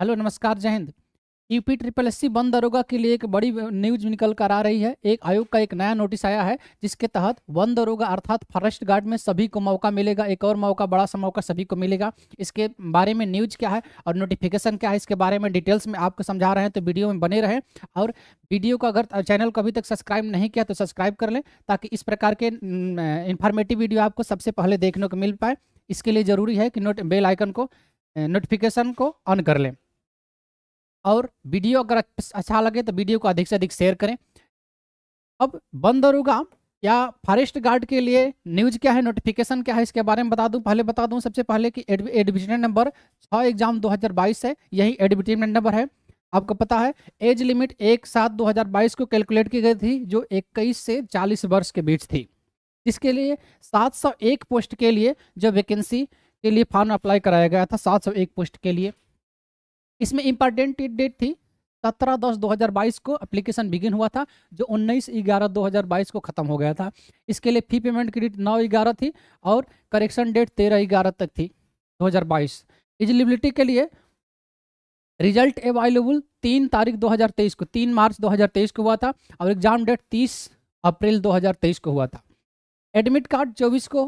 hello नमस्कार जय हिंद यूपी ट्रिपल एस सी वन दरोगा के लिए एक बड़ी न्यूज निकल कर आ रही है एक आयोग का एक नया नोटिस आया है जिसके तहत वन दरोगा अर्थात फॉरेस्ट गार्ड में सभी को मौका मिलेगा एक और मौका बड़ा सा मौका सभी को मिलेगा इसके बारे में न्यूज क्या है और नोटिफिकेशन क्या है इसके बारे में डिटेल्स में आपको समझा रहे हैं तो वीडियो में बने रहें और वीडियो को अगर चैनल को अभी तक सब्सक्राइब नहीं किया तो सब्सक्राइब कर लें ताकि इस प्रकार के इन्फॉर्मेटिव वीडियो आपको सबसे पहले देखने को मिल पाए इसके लिए ज़रूरी है कि नोट बेल आइकन को नोटिफिकेशन को ऑन कर लें और वीडियो अगर अच्छा लगे तो वीडियो को अधिक से अधिक शेयर करें अब बंद दरोगा या फॉरेस्ट गार्ड के लिए न्यूज़ क्या है नोटिफिकेशन क्या है इसके बारे में बता दूं पहले बता दूं सबसे पहले कि एडमिशन नंबर छः एग्जाम 2022 है यही एडमिशन नंबर है आपको पता है एज लिमिट एक सात 2022 को कैलकुलेट की गई थी जो 21 से 40 वर्ष के बीच थी इसके लिए 701 पोस्ट के लिए जो वैकेंसी के लिए फॉर्म अप्लाई कराया गया था सात पोस्ट के लिए इसमें इम्पॉर्टेंट डेट थी सत्रह दस दो हज़ार बाईस को एप्लीकेशन बिगिन हुआ था जो उन्नीस ग्यारह दो हजार बाईस को ख़त्म हो गया था इसके लिए फी पेमेंट की डेट नौ ग्यारह थी और करेक्शन डेट तेरह ग्यारह तक थी दो हजार बाईस एलिजिबिलिटी के लिए रिजल्ट अवेलेबल तीन तारीख दो हजार तेईस को तीन मार्च दो हजार तेईस को हुआ था और एग्ज़ाम डेट तीस अप्रैल दो हज़ार तेईस को हुआ था एडमिट कार्ड चौबीस को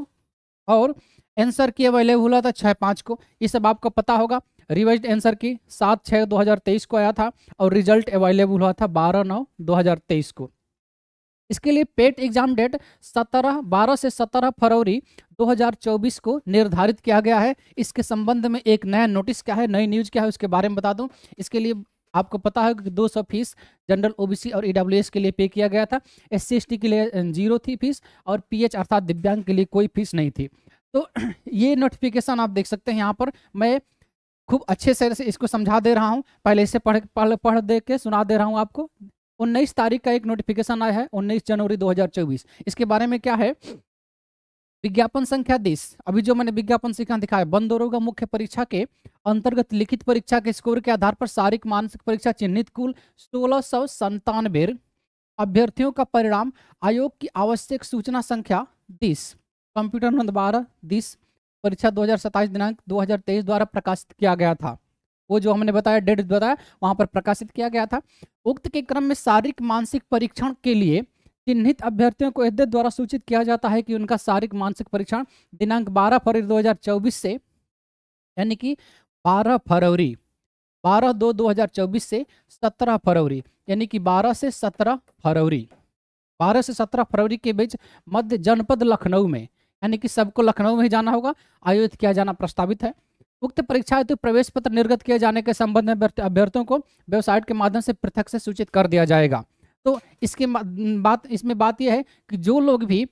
और आंसर की अवेलेबल हुआ था छः पाँच को ये सब आपको पता होगा रिवाइज आंसर की सात छः दो हज़ार तेईस को आया था और रिजल्ट अवेलेबल हुआ था बारह नौ दो हज़ार तेईस को इसके लिए पेट एग्जाम डेट 17 12 से 17 फरवरी 2024 को निर्धारित किया गया है इसके संबंध में एक नया नोटिस क्या है नई न्यूज़ क्या है उसके बारे में बता दूं इसके लिए आपको पता है कि 200 फीस जनरल ओबीसी और ईडब्ल्यूएस के लिए पे किया गया था एस सी के लिए जीरो थी फीस और पीएच अर्थात दिव्यांग के लिए कोई फीस नहीं थी तो ये नोटिफिकेशन आप देख सकते हैं यहाँ पर मैं खूब अच्छे से इसको समझा दे रहा हूँ पहले इसे पढ़ पढ़ पढ़ दे के सुना दे रहा हूँ आपको उन्नीस तारीख का एक नोटिफिकेशन आया है उन्नीस जनवरी 2024 इसके बारे में क्या है विज्ञापन संख्या दिस अभी जो मैंने विज्ञापन संख्या दिखाया बंद का मुख्य परीक्षा के अंतर्गत लिखित परीक्षा के स्कोर के आधार पर शारीरिक मानसिक परीक्षा चिन्हित कुल सोलह सौ संतानवे अभ्यर्थियों का परिणाम आयोग की आवश्यक सूचना संख्या दिस कंप्यूटर नंबर बारह दिस परीक्षा 2027 दिनांक 2023 द्वारा प्रकाशित किया गया था वो जो हमने बताया डेट बताया वहाँ पर प्रकाशित किया गया था उक्त के क्रम में शारीरिक मानसिक परीक्षण के लिए चिन्हित अभ्यर्थियों को एदे द्वारा सूचित किया जाता है कि उनका शारीरिक मानसिक परीक्षण दिनांक 12 फरवरी 2024 से यानी कि 12 फरवरी 12 दो 2024 से 17 फरवरी यानी कि 12 से 17 फरवरी 12 से 17 फरवरी के बीच मध्य जनपद लखनऊ में यानी कि सबको लखनऊ में ही जाना होगा आयोजित किया जाना प्रस्तावित है उक्त परीक्षा हेतु प्रवेश पत्र निर्गत किए जाने के संबंध में अभ्यर्थियों को वेबसाइट के माध्यम से पृथक से सूचित कर दिया जाएगा तो इसके बात इसमें बात यह है कि जो लोग भी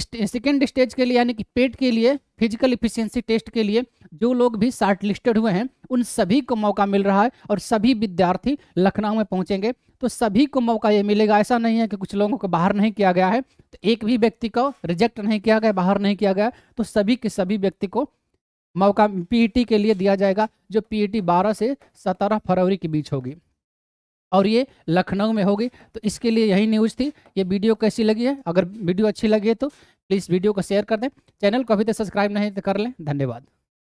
सेकेंड स्टेज के लिए यानी कि पेट के लिए फिजिकल इफिशियंसी टेस्ट के लिए जो लोग भी शार्ट लिस्टेड हुए हैं उन सभी को मौका मिल रहा है और सभी विद्यार्थी लखनऊ में पहुंचेंगे तो सभी को मौका ये मिलेगा ऐसा नहीं है कि कुछ लोगों को बाहर नहीं किया गया है तो एक भी व्यक्ति को रिजेक्ट नहीं किया गया बाहर नहीं किया गया तो सभी के सभी व्यक्ति को मौका पी e के लिए दिया जाएगा जो पी 12 e से सत्रह फरवरी के बीच होगी और ये लखनऊ में होगी तो इसके लिए यही न्यूज़ थी ये वीडियो कैसी लगी है अगर वीडियो अच्छी लगी है तो प्लीज़ वीडियो को शेयर कर दें चैनल को अभी तक सब्सक्राइब नहीं तो कर लें धन्यवाद